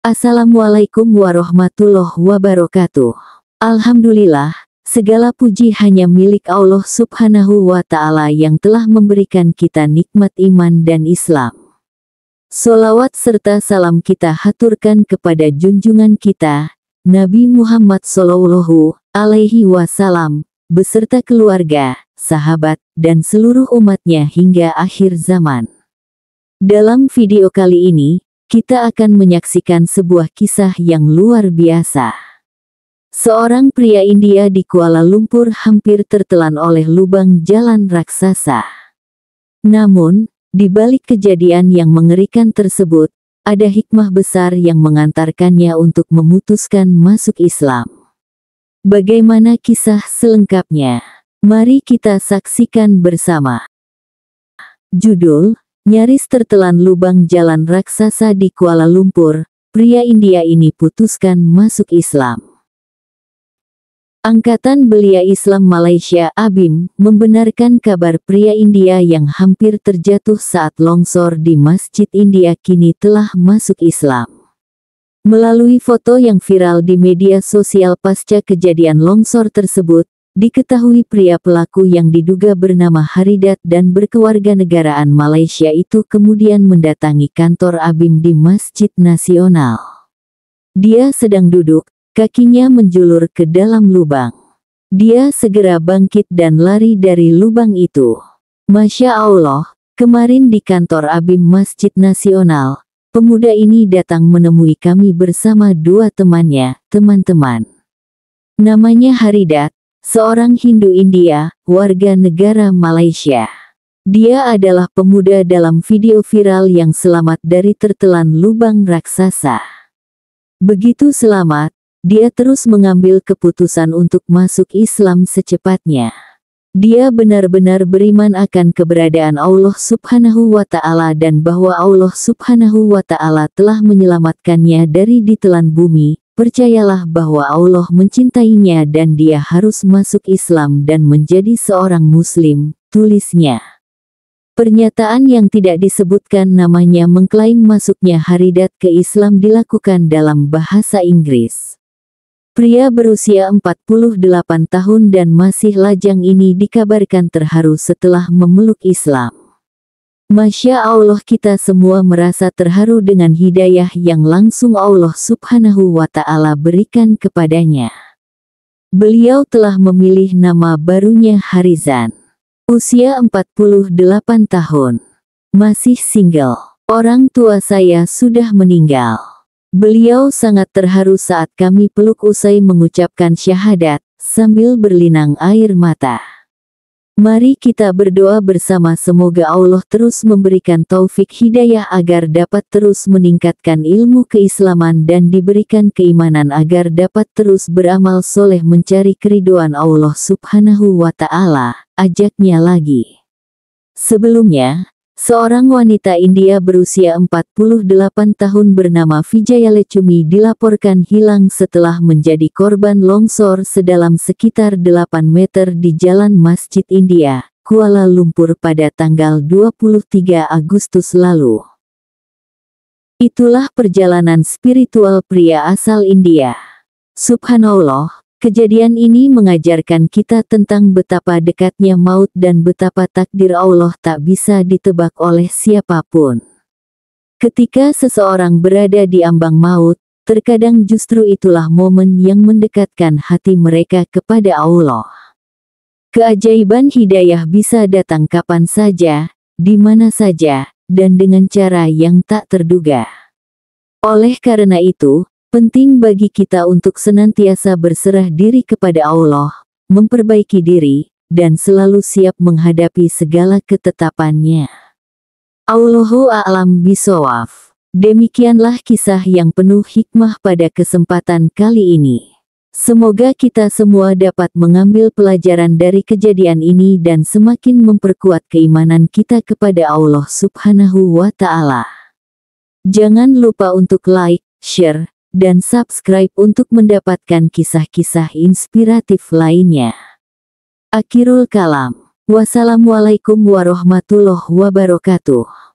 Assalamualaikum warahmatullahi wabarakatuh. Alhamdulillah, segala puji hanya milik Allah subhanahu wa ta'ala yang telah memberikan kita nikmat iman dan Islam. Solawat serta salam kita haturkan kepada junjungan kita, Nabi Muhammad Sallallahu Alaihi Wasallam, beserta keluarga, sahabat, dan seluruh umatnya hingga akhir zaman. Dalam video kali ini, kita akan menyaksikan sebuah kisah yang luar biasa. Seorang pria India di Kuala Lumpur hampir tertelan oleh lubang jalan raksasa. Namun, di balik kejadian yang mengerikan tersebut, ada hikmah besar yang mengantarkannya untuk memutuskan masuk Islam. Bagaimana kisah selengkapnya? Mari kita saksikan bersama. Judul, Nyaris tertelan lubang jalan raksasa di Kuala Lumpur, pria India ini putuskan masuk Islam. Angkatan Belia Islam Malaysia ABIM membenarkan kabar pria India yang hampir terjatuh saat longsor di Masjid India kini telah masuk Islam. Melalui foto yang viral di media sosial pasca kejadian longsor tersebut, Diketahui pria pelaku yang diduga bernama Haridat dan berkewarga negaraan Malaysia itu kemudian mendatangi kantor Abim di Masjid Nasional. Dia sedang duduk, kakinya menjulur ke dalam lubang. Dia segera bangkit dan lari dari lubang itu. Masya Allah, kemarin di kantor Abim Masjid Nasional, pemuda ini datang menemui kami bersama dua temannya, teman-teman. Namanya Haridat, seorang Hindu India, warga negara Malaysia. Dia adalah pemuda dalam video viral yang selamat dari tertelan lubang raksasa. Begitu selamat, dia terus mengambil keputusan untuk masuk Islam secepatnya. Dia benar-benar beriman akan keberadaan Allah Subhanahu wa Ta'ala dan bahwa Allah Subhanahu wa Ta'ala telah menyelamatkannya dari ditelan bumi, Percayalah bahwa Allah mencintainya dan dia harus masuk Islam dan menjadi seorang Muslim, tulisnya. Pernyataan yang tidak disebutkan namanya mengklaim masuknya Haridat ke Islam dilakukan dalam bahasa Inggris. Pria berusia 48 tahun dan masih lajang ini dikabarkan terharu setelah memeluk Islam. Masya Allah kita semua merasa terharu dengan hidayah yang langsung Allah subhanahu wa ta'ala berikan kepadanya. Beliau telah memilih nama barunya Harizan. Usia 48 tahun. Masih single. Orang tua saya sudah meninggal. Beliau sangat terharu saat kami peluk usai mengucapkan syahadat, sambil berlinang air mata. Mari kita berdoa bersama semoga Allah terus memberikan taufik hidayah agar dapat terus meningkatkan ilmu keislaman dan diberikan keimanan agar dapat terus beramal soleh mencari keriduan Allah subhanahu wa ta'ala, ajaknya lagi. Sebelumnya, Seorang wanita India berusia 48 tahun bernama Vijaya Lechumi dilaporkan hilang setelah menjadi korban longsor sedalam sekitar 8 meter di Jalan Masjid India, Kuala Lumpur pada tanggal 23 Agustus lalu. Itulah perjalanan spiritual pria asal India. Subhanallah, Kejadian ini mengajarkan kita tentang betapa dekatnya maut dan betapa takdir Allah tak bisa ditebak oleh siapapun. Ketika seseorang berada di ambang maut, terkadang justru itulah momen yang mendekatkan hati mereka kepada Allah. Keajaiban hidayah bisa datang kapan saja, di mana saja, dan dengan cara yang tak terduga. Oleh karena itu, Penting bagi kita untuk senantiasa berserah diri kepada Allah, memperbaiki diri, dan selalu siap menghadapi segala ketetapannya. Allahu a'lam bisawaf. Demikianlah kisah yang penuh hikmah pada kesempatan kali ini. Semoga kita semua dapat mengambil pelajaran dari kejadian ini dan semakin memperkuat keimanan kita kepada Allah Subhanahu wa Ta'ala. Jangan lupa untuk like, share, dan subscribe untuk mendapatkan kisah-kisah inspiratif lainnya. Akhirul kalam. Wassalamualaikum warahmatullahi wabarakatuh.